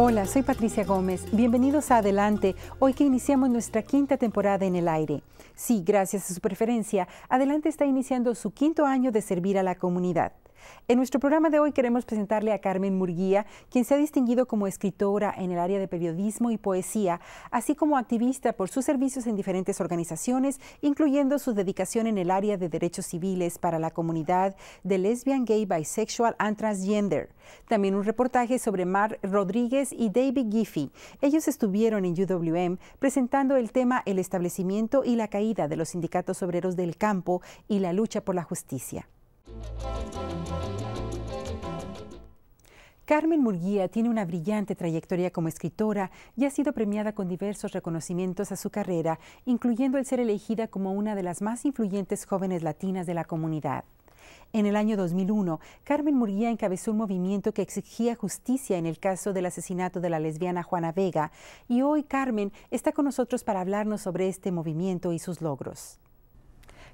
Hola, soy Patricia Gómez. Bienvenidos a Adelante, hoy que iniciamos nuestra quinta temporada en el aire. Sí, gracias a su preferencia, Adelante está iniciando su quinto año de servir a la comunidad. En nuestro programa de hoy queremos presentarle a Carmen Murguía, quien se ha distinguido como escritora en el área de periodismo y poesía, así como activista por sus servicios en diferentes organizaciones, incluyendo su dedicación en el área de derechos civiles para la comunidad de lesbian, gay, bisexual and transgender. También un reportaje sobre Mar Rodríguez y David Giffey. Ellos estuvieron en UWM presentando el tema El establecimiento y la caída de los sindicatos obreros del campo y la lucha por la justicia. Carmen Murguía tiene una brillante trayectoria como escritora y ha sido premiada con diversos reconocimientos a su carrera, incluyendo el ser elegida como una de las más influyentes jóvenes latinas de la comunidad. En el año 2001, Carmen Murguía encabezó un movimiento que exigía justicia en el caso del asesinato de la lesbiana Juana Vega, y hoy Carmen está con nosotros para hablarnos sobre este movimiento y sus logros.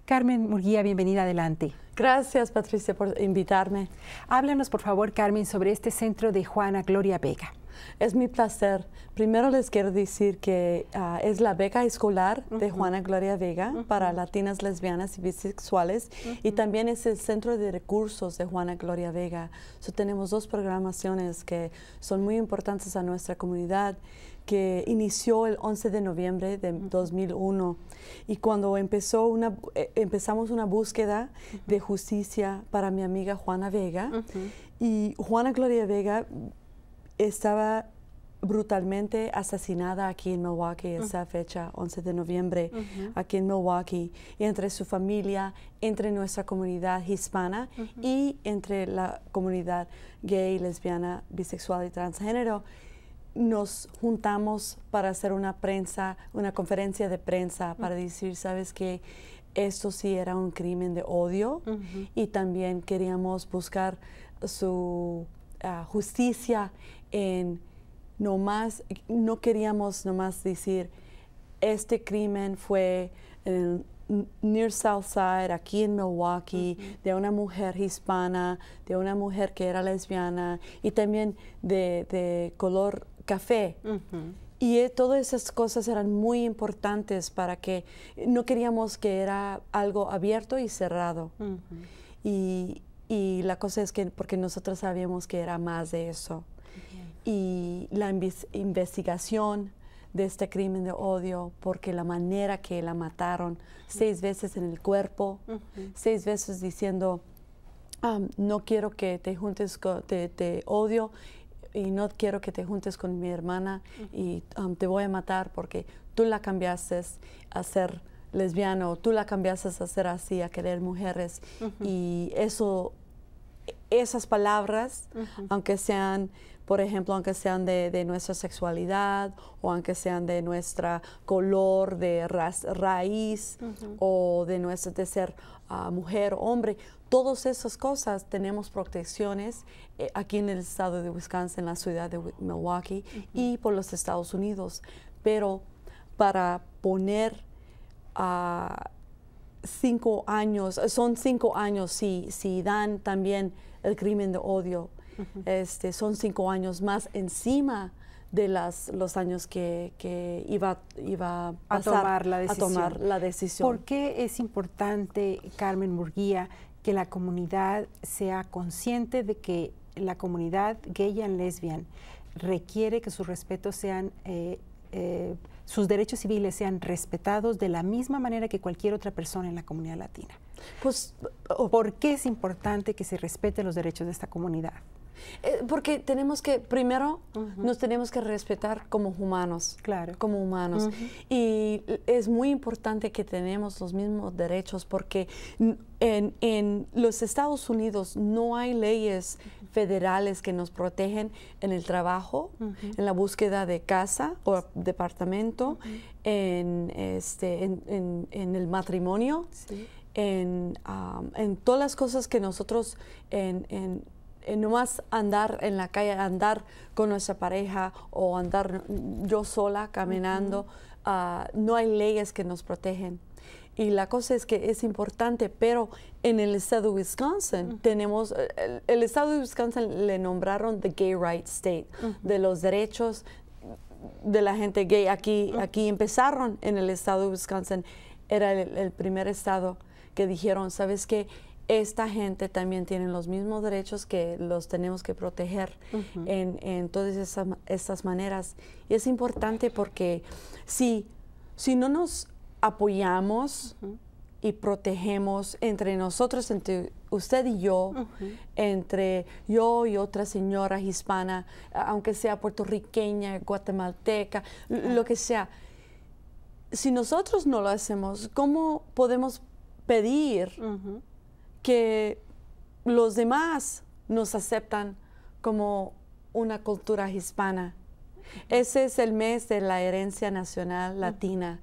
Carmen Murguía, bienvenida adelante. Gracias, Patricia, por invitarme. Háblanos, por favor, Carmen, sobre este centro de Juana Gloria Vega. Es mi placer. Primero les quiero decir que ah, es la beca escolar de Juana Gloria Vega para latinas, lesbianas y bisexuales y también es el centro de recursos de Juana Gloria Vega. So, tenemos dos programaciones que son muy importantes a nuestra comunidad que inició el 11 de noviembre de 2001 y cuando empezó una, eh, empezamos una búsqueda de justicia para mi amiga Juana Vega y Juana Gloria Vega estaba brutalmente asesinada aquí en Milwaukee mm. esa fecha, 11 de noviembre, aquí en Milwaukee, entre su familia, entre nuestra comunidad hispana y entre la comunidad gay, lesbiana, bisexual y transgénero. Nos juntamos para hacer una prensa, una conferencia de prensa mm. para decir, ¿sabes que Esto sí era un crimen de odio y también queríamos buscar su ah, justicia en nomás, no queríamos nomás decir, este crimen fue Near South Side, aquí en Milwaukee, de una mujer hispana, de una mujer que era lesbiana y también de, color café. Y eh, todas esas cosas eran muy importantes para que no queríamos que era algo abierto y cerrado. y, la cosa es que, porque nosotros sabíamos que era más de eso y la investigación de este crimen de odio, porque la manera que la mataron, seis veces en el cuerpo, seis veces diciendo, ah, no quiero que te juntes, te, te, odio y no quiero que te juntes con mi hermana y um, te voy a matar porque tú la cambiaste a ser lesbiana o tú la cambiaste a ser así, a querer mujeres y eso esas palabras, aunque sean, por ejemplo, aunque sean de, nuestra sexualidad o aunque sean de nuestra color, de raíz o de, nuestro, de ser ah, mujer o hombre, todas esas cosas tenemos protecciones eh, aquí en el estado de Wisconsin, en la ciudad de Milwaukee y por los Estados Unidos. Pero para poner a ah, cinco años, eh, son cinco años si, si dan también el crimen de odio. este, son cinco años más encima de las, los años que, iba, iba a, tomar la decisión. a tomar la decisión. ¿Por qué es importante, Carmen Murguía, que la comunidad sea consciente de que la comunidad gay y lesbian requiere que sus respetos sean... Eh, eh, sus derechos civiles sean respetados de la misma manera que cualquier otra persona en la comunidad latina. Pues, ¿Por qué es importante que se respeten los derechos de esta comunidad? Eh, porque tenemos que, primero, nos tenemos que respetar como humanos. Claro. Como humanos. Y es muy importante que tenemos los mismos derechos porque en, los Estados Unidos no hay leyes federales que nos protegen en el trabajo, en la búsqueda de casa o departamento, en, este, en, el matrimonio. En, en, todas las cosas que nosotros en, eh, no más andar en la calle, andar con nuestra pareja o andar yo sola caminando, ah, no hay leyes que nos protegen. Y la cosa es que es importante, pero en el estado de Wisconsin tenemos, eh, el, estado de Wisconsin le nombraron the gay rights state, de los derechos de la gente gay. Aquí, aquí empezaron en el estado de Wisconsin, era el, el primer estado que dijeron, ¿sabes qué? esta gente también tiene los mismos derechos que los tenemos que proteger en, todas esas, estas maneras. Y es importante porque si, si no nos apoyamos y protegemos entre nosotros, entre usted y yo, entre yo y otra señora hispana, aunque sea puertorriqueña, guatemalteca, lo que sea, si nosotros no lo hacemos, ¿cómo podemos pedir? que los demás nos aceptan como una cultura hispana. Ese es el mes de la herencia nacional latina.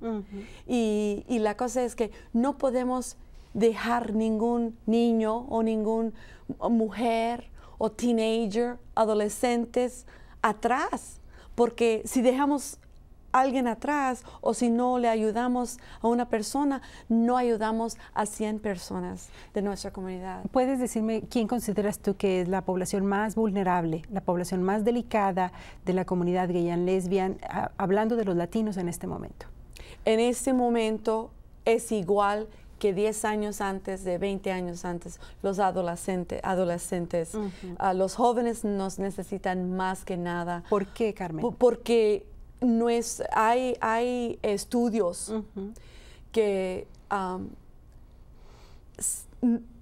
y, y, la cosa es que no podemos dejar ningún niño o ninguna mujer o teenager, adolescentes atrás, porque si dejamos alguien atrás o si no le ayudamos a una persona, no ayudamos a 100 personas de nuestra comunidad. ¿Puedes decirme quién consideras tú que es la población más vulnerable, la población más delicada de la comunidad gay y lesbian, hablando de los latinos en este momento? En este momento es igual que 10 años antes, de 20 años antes, los adolescentes adolescentes, a ah, los jóvenes nos necesitan más que nada. ¿Por qué, Carmen? porque hay, hay estudios que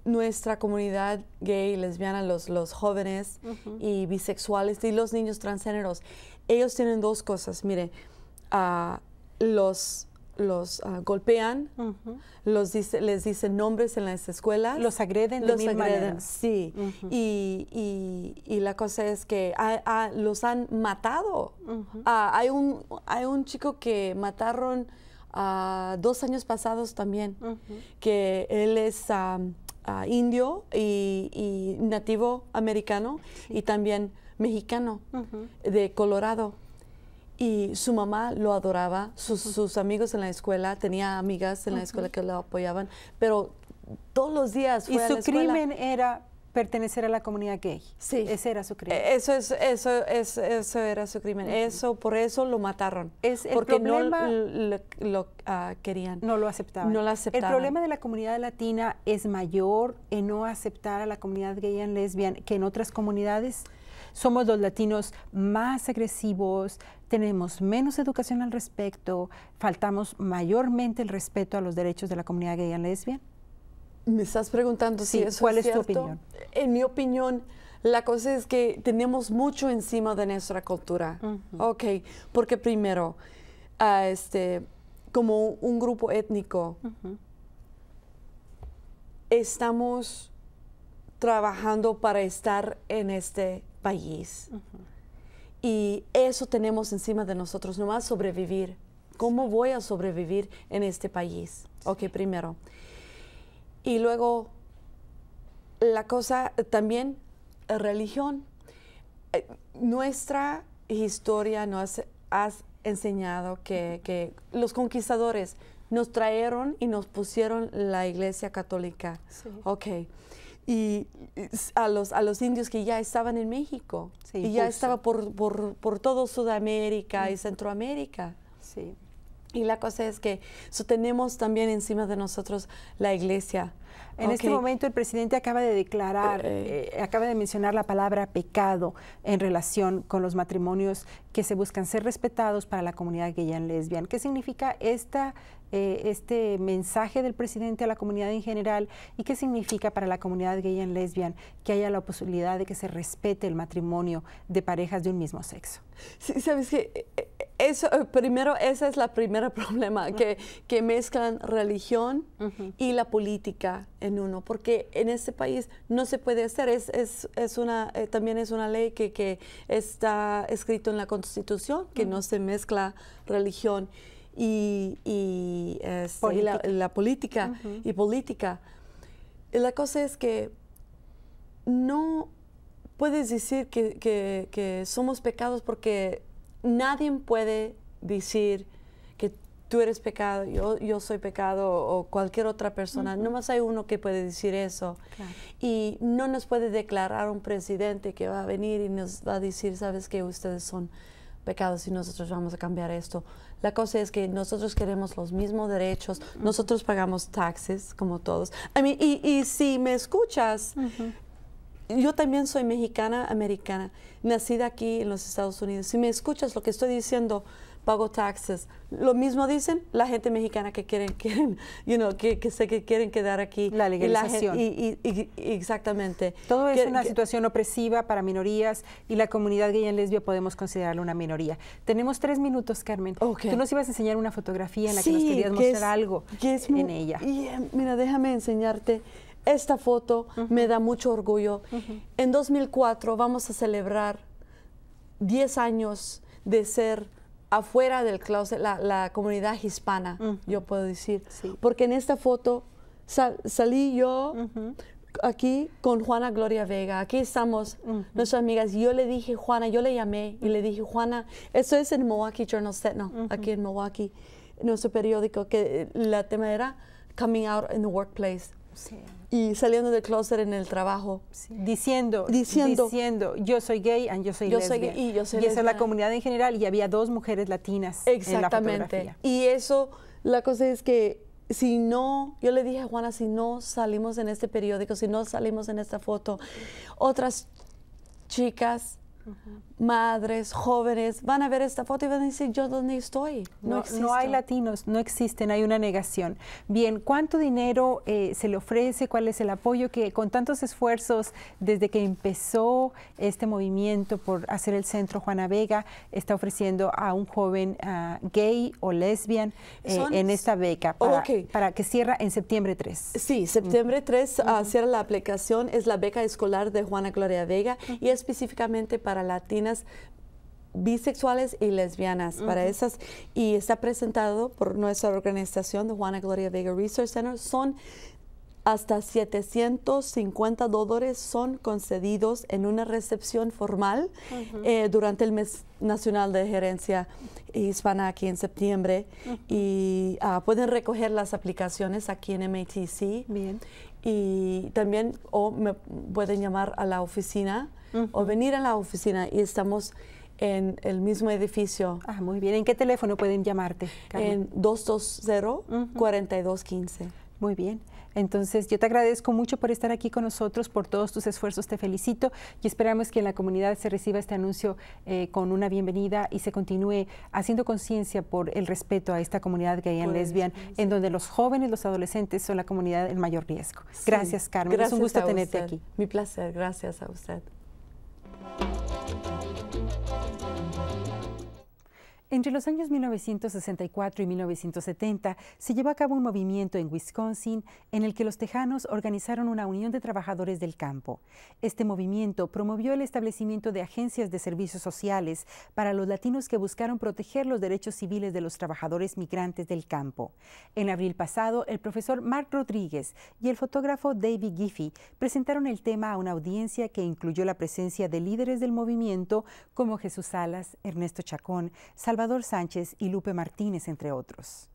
nuestra comunidad gay, lesbiana, los, los jóvenes y bisexuales y los niños transgéneros, ellos tienen dos cosas. Mire, ah, los los ah, golpean, los les dicen nombres en las escuelas. Los agreden de los Sí, y, y, la cosa es que a, ah, ah, los han matado. hay, un, hay un chico que mataron dos años pasados también, que él es... indio y, nativo americano y también mexicano de Colorado y su mamá lo adoraba, sus, amigos en la escuela, tenía amigas en la escuela que lo apoyaban, pero todos los días fue y su crimen era pertenecer a la comunidad gay. Sí. Ese era su crimen. E, eso es, eso eso era su crimen. Eso, por eso lo mataron. Es porque no lo, ah, querían. No lo aceptaban. El problema de la comunidad latina es mayor en no aceptar a la comunidad gay y lesbian que en otras comunidades somos los latinos más agresivos, tenemos menos educación al respecto, faltamos mayormente el respeto a los derechos de la comunidad gay y lesbiana? Me estás preguntando si eso ¿cuál es, tu opinión. En mi opinión, la cosa es que tenemos mucho encima de nuestra cultura. Ok, porque primero, ah, este, como un grupo étnico, estamos trabajando para estar en este país. Y eso tenemos encima de nosotros, nomás sobrevivir. ¿Cómo voy a sobrevivir en este país? Ok, primero. Y luego, la cosa eh, también, eh, religión. Eh, nuestra historia nos ha enseñado que, que, los conquistadores nos trajeron y nos pusieron la iglesia católica. Sí. Ok y a los, a los indios que ya estaban en México y ya estaba por, por, por, todo Sudamérica y Centroamérica. Sí. Y la cosa es que so, tenemos también encima de nosotros la iglesia. En este momento el presidente acaba de declarar, eh, eh. Eh, acaba de mencionar la palabra pecado en relación con los matrimonios que se buscan ser respetados para la comunidad gay y lesbiana. ¿Qué significa esta, eh, este mensaje del presidente a la comunidad en general y qué significa para la comunidad gay y lesbian que haya la posibilidad de que se respete el matrimonio de parejas de un mismo sexo. Sí, sabes que eh, eh, eso, primero, ese es el primer problema, que, que, mezclan religión y la política en uno, porque en este país no se puede hacer, es, es, es una, también es una ley que, que, está escrito en la Constitución, que no se mezcla religión. Este, y, la, política y política. La cosa es que no puedes decir que, somos pecados porque nadie puede decir que tú eres pecado, yo, soy pecado o cualquier otra persona. Nomás hay uno que puede decir eso. Y no nos puede declarar un presidente que va a venir y nos va a decir, sabes que ustedes son pecados y nosotros vamos a cambiar esto. La cosa es que nosotros queremos los mismos derechos, nosotros pagamos taxes como todos. y, y, si me escuchas, yo también soy mexicana americana, nacida aquí en los Estados Unidos. Si me escuchas lo que estoy diciendo, pago taxes. Lo mismo dicen la gente mexicana que quieren, que, sé que quieren quedar aquí. La legalización. exactamente. Todo es una situación opresiva para minorías y la comunidad gay y lesbia podemos considerarla una minoría. Tenemos tres minutos, Carmen. Tú nos ibas a enseñar una fotografía en la que nos querías mostrar algo en ella. mira, déjame enseñarte esta foto me da mucho orgullo. En 2004 vamos a celebrar 10 años de ser afuera del closet, la, la comunidad hispana, yo puedo decir. Porque en esta foto salí yo aquí con Juana Gloria Vega. Aquí estamos, nuestras amigas. Yo le dije, Juana, yo le llamé y le dije, Juana, eso es en Milwaukee Journal Sentinel, aquí en Milwaukee, nuestro periódico, que eh, la tema era Coming Out in the Workplace. Sí y saliendo del closet en el trabajo. Diciendo, diciendo, yo soy gay y yo soy gay y yo soy esa es la comunidad en general y había dos mujeres latinas Exactamente. en la fotografía. Y eso, la cosa es que si no, yo le dije a Juana, si no salimos en este periódico, si no salimos en esta foto, otras chicas madres, jóvenes, van a ver esta foto y van a decir, yo dónde estoy. No, hay latinos, no existen, hay una negación. Bien, ¿cuánto dinero eh, se le ofrece? ¿Cuál es el apoyo que con tantos esfuerzos desde que empezó este movimiento por hacer el centro Juana Vega está ofreciendo a un joven ah, gay o lesbian eh, en esta beca para, que cierra en septiembre 3? Sí, septiembre 3 ah, cierra la aplicación, es la beca escolar de Juana Gloria Vega y específicamente para latinas bisexuales y lesbianas para esas y está presentado por nuestra organización de Juana Gloria Vega Research Center son hasta 750 dólares son concedidos en una recepción formal eh, durante el mes nacional de gerencia hispana aquí en septiembre y ah, pueden recoger las aplicaciones aquí en MATC. Bien. Y también o me pueden llamar a la oficina o venir a la oficina y estamos en el mismo edificio. Ah, muy bien. ¿En qué teléfono pueden llamarte? En 220-4215. Muy bien. Entonces, yo te agradezco mucho por estar aquí con nosotros, por todos tus esfuerzos, te felicito y esperamos que en la comunidad se reciba este anuncio eh, con una bienvenida y se continúe haciendo conciencia por el respeto a esta comunidad gay y lesbian, en donde los jóvenes, los adolescentes son la comunidad en mayor riesgo. Gracias, Carmen. es un gusto tenerte aquí. Mi placer, gracias a usted. Entre los años 1964 y 1970 se llevó a cabo un movimiento en Wisconsin en el que los tejanos organizaron una unión de trabajadores del campo. Este movimiento promovió el establecimiento de agencias de servicios sociales para los latinos que buscaron proteger los derechos civiles de los trabajadores migrantes del campo. En abril pasado, el profesor Mark Rodríguez y el fotógrafo David Giffey presentaron el tema a una audiencia que incluyó la presencia de líderes del movimiento como Jesús Salas, Ernesto Chacón, Salvador Salvador Sánchez y Lupe Martínez, entre otros.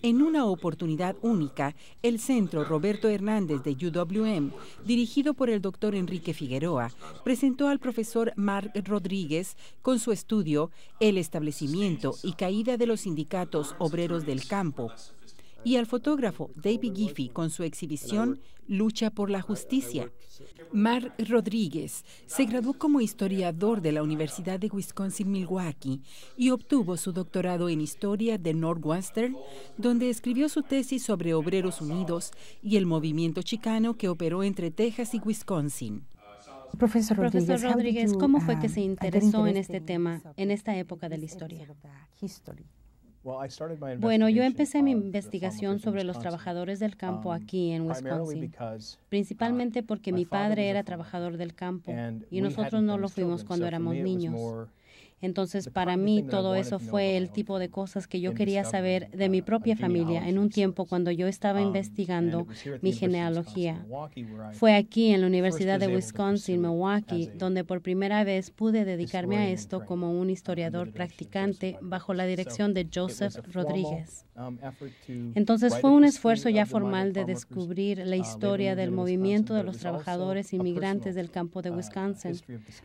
En una oportunidad única, el Centro Roberto Hernández de UWM, dirigido por el doctor Enrique Figueroa, presentó al profesor Mark Rodríguez con su estudio El establecimiento y caída de los sindicatos obreros del campo, y al fotógrafo David Giffey con su exhibición Lucha por la Justicia. Mark Rodríguez se graduó como historiador de la Universidad de Wisconsin-Milwaukee y obtuvo su doctorado en Historia de Northwestern, donde escribió su tesis sobre Obreros Unidos y el movimiento chicano que operó entre Texas y Wisconsin. Profesor Rodríguez, ¿cómo fue um, que se interesó en este tema en esta época de la historia? Bueno, yo empecé mi investigación sobre los trabajadores del campo um, aquí en Wisconsin, uh, principalmente porque mi padre era trabajador del campo y nosotros no lo fuimos cuando éramos niños. Entonces, para mí todo eso fue el tipo de cosas que yo quería saber de mi uh, propia familia en un tiempo cuando yo estaba um, investigando mi genealogía. Fue aquí en la Universidad de Wisconsin, Milwaukee, donde por primera vez pude dedicarme a esto como un historiador practicante bajo la dirección de Joseph Rodríguez. Um, Entonces fue un esfuerzo ya formal de descubrir la uh, historia del movimiento de los trabajadores inmigrantes del campo de uh, Wisconsin,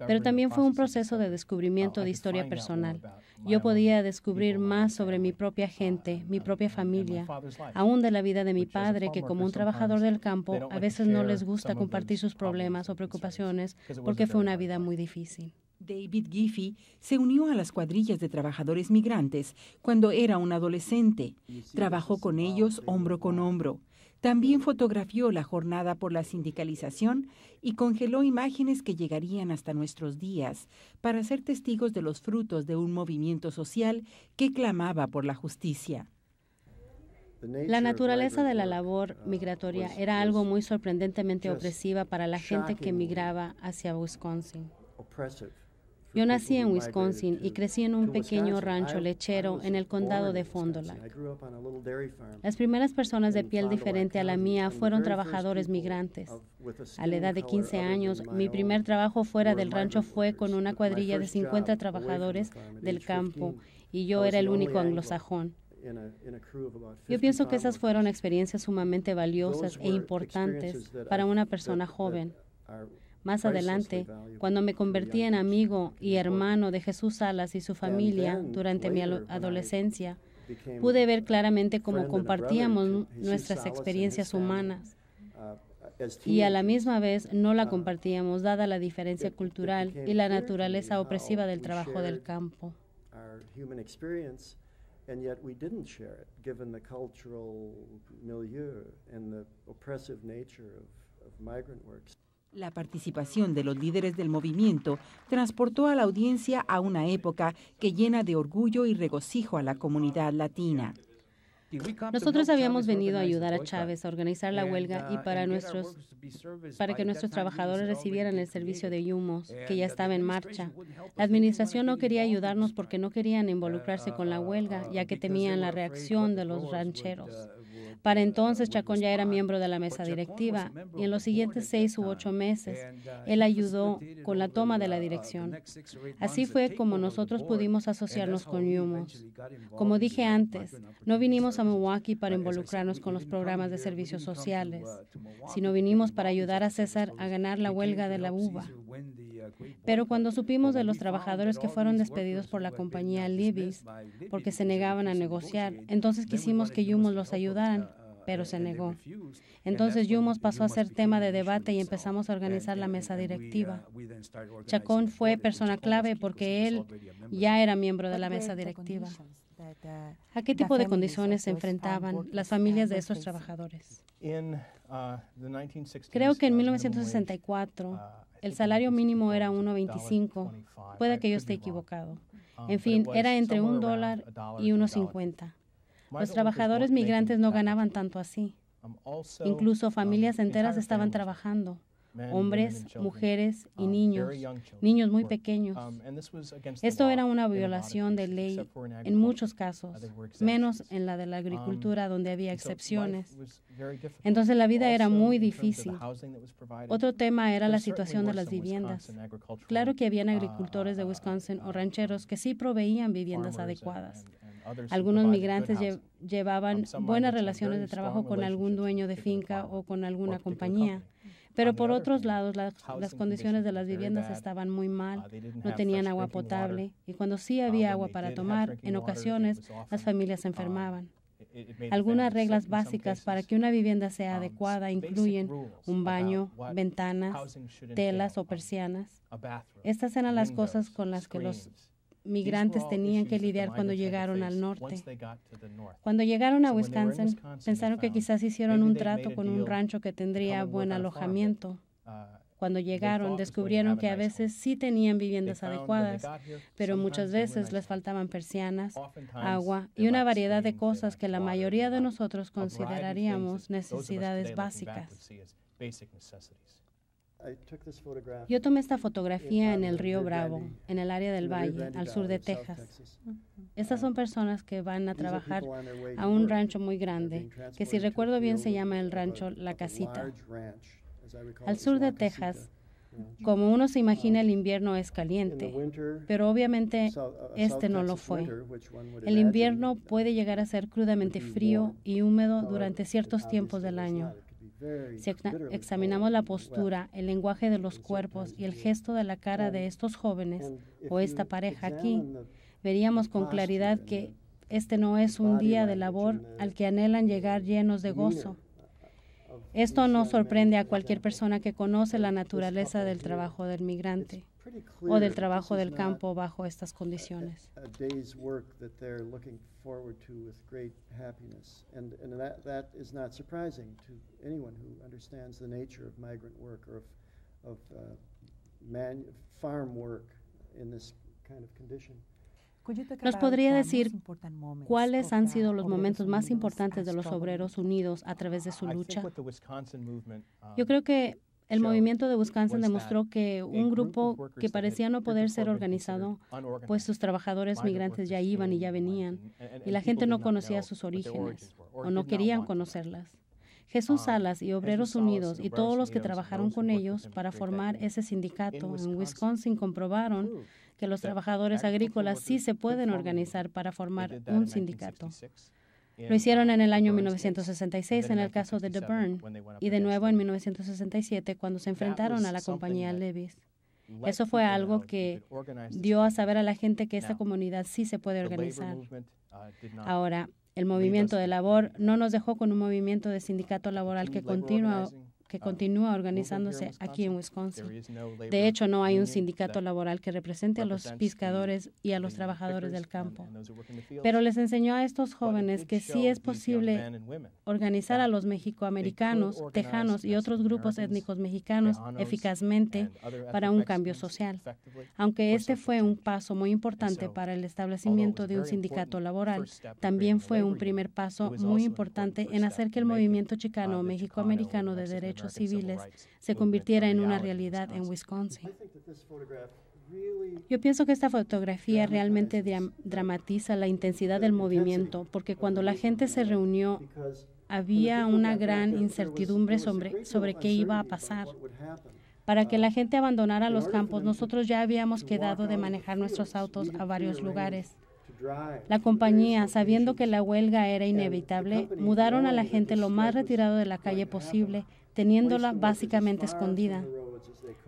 pero también fue un proceso de uh, descubrimiento de historia personal. Yo podía descubrir más sobre mi propia gente, mi propia familia, aún de la vida de mi padre, que como un trabajador del campo a veces no les gusta compartir sus problemas o preocupaciones porque fue una vida muy difícil. David Giffey se unió a las cuadrillas de trabajadores migrantes cuando era un adolescente. Trabajó con ellos hombro con hombro. También fotografió la jornada por la sindicalización y congeló imágenes que llegarían hasta nuestros días para ser testigos de los frutos de un movimiento social que clamaba por la justicia. La naturaleza de la labor migratoria era algo muy sorprendentemente opresiva para la gente que migraba hacia Wisconsin. Yo nací en Wisconsin y crecí en un pequeño rancho lechero en el condado de Fond Las primeras personas de piel diferente a la mía fueron trabajadores migrantes. A la edad de 15 años, mi primer trabajo fuera del rancho fue con una cuadrilla de 50 trabajadores del campo y yo era el único anglosajón. Yo pienso que esas fueron experiencias sumamente valiosas e importantes para una persona joven. Más adelante, cuando me convertí en amigo y hermano de Jesús Salas y su familia durante mi adolescencia, pude ver claramente cómo compartíamos nuestras experiencias humanas uh, y a la misma vez no la uh, compartíamos dada la diferencia cultural y la naturaleza opresiva del trabajo del campo. La participación de los líderes del movimiento transportó a la audiencia a una época que llena de orgullo y regocijo a la comunidad latina. Nosotros habíamos venido a ayudar a Chávez a organizar la huelga y para, nuestros, para que nuestros trabajadores recibieran el servicio de Yumos, que ya estaba en marcha. La administración no quería ayudarnos porque no querían involucrarse con la huelga, ya que temían la reacción de los rancheros. Para entonces, Chacón ya era miembro de la mesa directiva y en los siguientes seis u ocho meses, él ayudó con la toma de la dirección. Así fue como nosotros pudimos asociarnos con Humos. Como dije antes, no vinimos a Milwaukee para involucrarnos con los programas de servicios sociales, sino vinimos para ayudar a César a ganar la huelga de la uva. Pero cuando supimos de los trabajadores que fueron despedidos por la compañía Libis porque se negaban a negociar, entonces quisimos que Yumos los ayudaran pero se negó. Entonces Yumos pasó a ser tema de debate y empezamos a organizar la mesa directiva. Chacón fue persona clave porque él ya era miembro de la mesa directiva. ¿A qué tipo de condiciones se enfrentaban las familias de estos trabajadores? Uh, Creo que en 1964 uh, el salario mínimo era 1.25. Puede que yo esté equivocado. Um, en fin, era entre un dólar y 1.50. Los trabajadores migrantes no ganaban tanto así. Um, Incluso um, familias enteras estaban trabajando hombres, mujeres y um, niños, niños muy pequeños. Um, Esto era una violación de ley en muchos casos, menos en la de la agricultura um, donde había excepciones. Entonces la vida era muy difícil. Otro tema era la situación de las viviendas. Claro que habían uh, agricultores de uh, Wisconsin o uh, rancheros que sí proveían viviendas adecuadas. Algunos migrantes llevaban buenas relaciones de trabajo con algún dueño de finca o con alguna compañía. Pero ah, por otros lados, las, las, condiciones de las viviendas estaban muy mal, ah, no tenían agua potable y cuando sí había um, agua para tomar, en ocasiones las familias se um, enfermaban. Algunas reglas básicas para que una vivienda sea um, adecuada incluyen un baño, ventanas, telas o persianas. Estas eran las cosas con las que los migrantes tenían que lidiar cuando llegaron al norte. Cuando llegaron a Wisconsin, pensaron que quizás hicieron un trato con un rancho que tendría buen alojamiento. Uh, cuando llegaron, descubrieron que a veces sí tenían viviendas adecuadas, pero muchas veces les faltaban persianas, agua y una variedad de cosas que la mayoría de nosotros consideraríamos necesidades básicas. Yo tomé esta fotografía en el río Bravo, en el área del valle, al sur de Texas. Estas son personas que van a trabajar a un rancho muy grande, que si recuerdo bien se llama el rancho La Casita. Al sur de Texas, como uno se imagina, el um, invierno es caliente, pero obviamente uh, este no lo fue. El invierno puede llegar a ser crudamente frío y húmedo durante ciertos tiempos del año si examinamos la postura, el lenguaje de los cuerpos y el gesto de la cara de estos jóvenes o esta pareja aquí, veríamos con claridad que este no es un día de labor al que anhelan llegar llenos de gozo. Esto no sorprende a cualquier persona que conoce la naturaleza del trabajo del migrante o del trabajo del campo bajo estas condiciones. ¿Nos podría decir cuáles han sido los momentos más importantes de los obreros unidos a través de su lucha? Yo um, creo que el movimiento de Wisconsin demostró que un grupo que parecía no poder ser organizado, pues sus trabajadores migrantes ya iban y ya venían, y la gente no conocía sus orígenes o no querían conocerlas. Jesús um, Salas y Obreros Unidos y todos los que trabajaron con ellos para formar ese sindicato en Wisconsin comprobaron que los trabajadores agrícolas sí se pueden organizar para formar un sindicato. Lo hicieron ah, en el año 1966 en el caso de De Burn y de nuevo en 1967 cuando se enfrentaron a la compañía Levis. Eso fue algo que dio a saber a la gente que esta comunidad sí se puede organizar. Uh, Ahora, el movimiento de labor no nos dejó con un movimiento de sindicato laboral que continúa que um, continúa organizándose aquí en Wisconsin. De hecho, no hay un sindicato laboral que represente a los pescadores y a los trabajadores del campo. Pero les enseñó a estos jóvenes que sí es posible organizar a los mexicoamericanos, tejanos y otros grupos étnicos mexicanos eficazmente para un cambio social, aunque este fue un paso muy importante para el establecimiento de un sindicato laboral. También fue un primer paso muy importante en hacer que el movimiento uh, chicano mexicoamericano de derechos civiles se convirtiera en una realidad en Wisconsin. Yo pienso que esta fotografía realmente dramatiza la intensidad del movimiento, porque cuando la gente se reunió había una gran incertidumbre sobre qué iba a pasar. Para que la uh, gente abandonara los campos, nosotros ya habíamos quedado de manejar nuestros autos a varios lugares. La compañía, sabiendo que la huelga era inevitable, mudaron a la gente lo más retirado de la calle posible teniéndola básicamente escondida.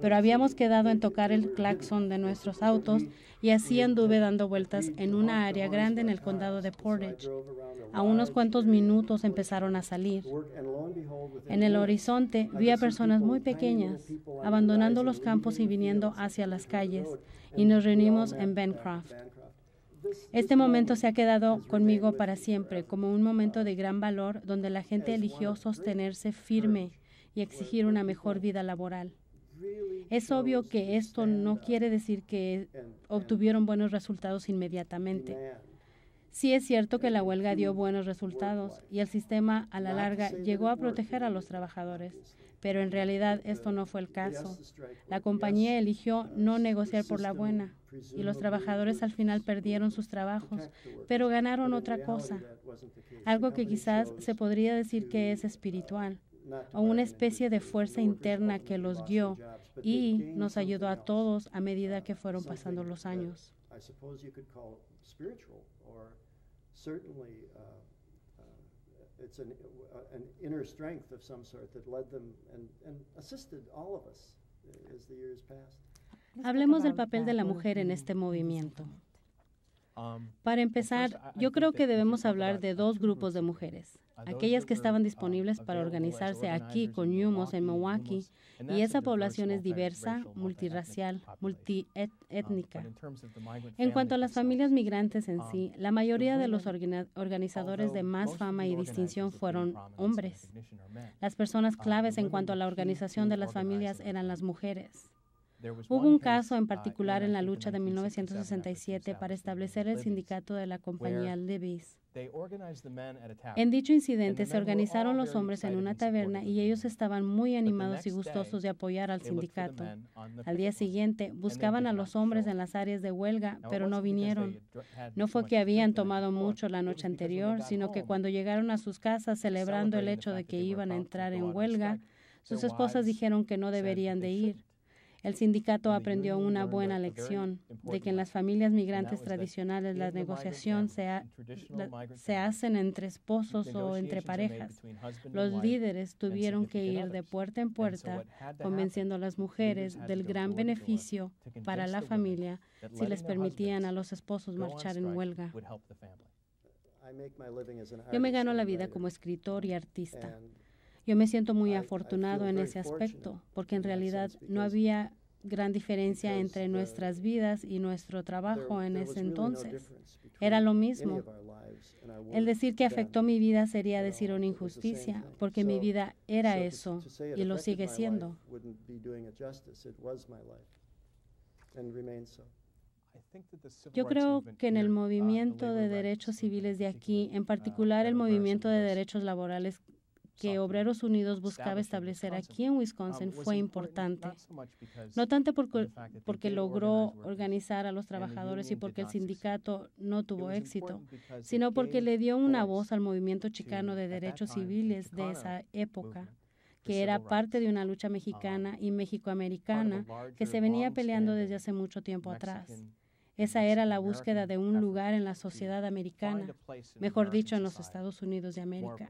Pero habíamos quedado en tocar el claxon de nuestros autos y así anduve dando vueltas en una área grande en el condado de Portage. A unos cuantos minutos empezaron a salir. En el horizonte vi a personas muy pequeñas abandonando los campos y viniendo hacia las calles y nos reunimos en Bancroft. Este momento se ha quedado conmigo para siempre como un momento de gran valor donde la gente eligió sostenerse firme y exigir una mejor vida laboral. Es obvio que esto no quiere decir que obtuvieron buenos resultados inmediatamente. Sí es cierto que la huelga dio buenos resultados y el sistema a la larga llegó a proteger a los trabajadores, pero en realidad esto no fue el caso. La compañía eligió no negociar por la buena y los trabajadores al final perdieron sus trabajos, pero ganaron otra cosa, algo que quizás se podría decir que es espiritual, o una especie de fuerza interna que los guió y nos ayudó a todos a medida que fueron pasando los años. Hablemos del papel de la mujer en este movimiento. Um, para empezar, yo creo que debemos hablar de dos grupos de mujeres. Aquellas que estaban uh, disponibles para organizarse aquí con Yumos en Milwaukee, y esa población es diversa, multirracial, um, multiétnica. En cuanto a las familias migrantes en um, sí, la mayoría de los organizadores de más fama y distinción fueron hombres. Las personas claves en cuanto a la organización de las familias eran las mujeres. Hubo un caso en uh, particular en la lucha de 1967 para establecer el sindicato de la compañía Levis. En dicho incidente se organizaron los hombres en una taberna y ellos estaban muy animados y gustosos de apoyar al sindicato. Al día siguiente buscaban a los hombres en las áreas de huelga, pero no vinieron. No fue que habían tomado mucho la noche anterior, sino que cuando llegaron a sus casas celebrando el hecho de que iban a entrar en huelga, sus esposas dijeron que no deberían de ir. El sindicato aprendió una buena lección de que en las familias migrantes tradicionales la negociación se, se hacen entre esposos o entre parejas. Los líderes tuvieron que ir de puerta en puerta convenciendo a las mujeres del gran beneficio para la familia si les permitían a los esposos marchar en huelga. Yo me gano la vida como escritor y artista. Yo me siento muy afortunado en ese aspecto, porque en realidad no había gran diferencia entre uh, nuestras vidas y nuestro trabajo en ese entonces. Era lo mismo. El decir que afectó mi vida sería decir una injusticia, porque mi vida era eso y lo sigue siendo. Yo creo que en el uh, uh, movimiento de derechos civiles de aquí, en particular el movimiento de derechos laborales que Obreros Unidos buscaba establecer aquí en Wisconsin um, fue importante, no tanto porque, logró organizar a los trabajadores y porque el sindicato no tuvo éxito, sino porque le dio una voz al movimiento chicano de derechos civiles de esa época que era parte de una lucha um, mexicana y mexicoamericana que se venía peleando desde hace mucho tiempo atrás. Esa era la búsqueda de un lugar en la sociedad americana, mejor dicho, en los Estados Unidos de América.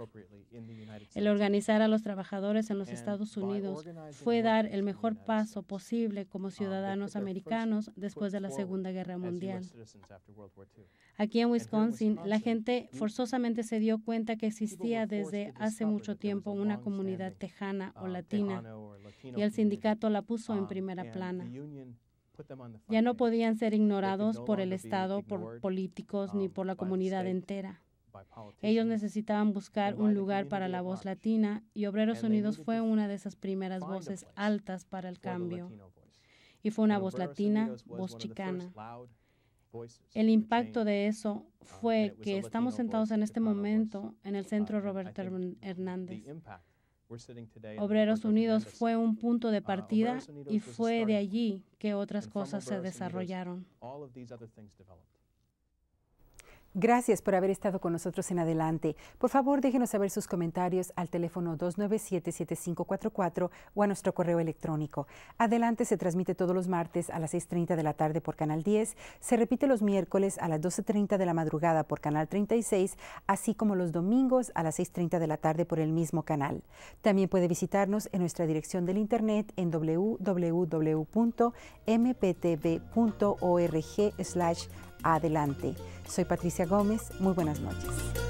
El organizar a los trabajadores en los Estados Unidos fue dar el mejor paso posible como um, ciudadanos americanos después de la Segunda Guerra Mundial. Aquí en Wisconsin, la gente forzosamente se dio cuenta que existía desde hace mucho tiempo una comunidad tejana o um, latina y el sindicato la puso en primera um, plana. Ya no podían ser ignorados por el Estado, por políticos ni um, por la comunidad entera. Ellos necesitaban buscar un lugar para la voz latina y Obreros Unidos fue una de esas primeras voces altas para el cambio. Y fue una voz latina, voz chicana. El impacto de eso um, fue que estamos sentados en este momento en el centro Roberto Hernández. Obreros Unidos fue un punto de uh, partida y fue de allí que otras cosas se desarrollaron. Gracias por haber estado con nosotros en adelante. Por favor, déjenos saber sus comentarios al teléfono 297-7544 o a nuestro correo electrónico. Adelante se transmite todos los martes a las 6.30 de la tarde por Canal 10, se repite los miércoles a las 12.30 de la madrugada por Canal 36, así como los domingos a las 6.30 de la tarde por el mismo canal. También puede visitarnos en nuestra dirección del Internet en www.mptv.org slash adelante. Soy Patricia Gómez, muy buenas noches.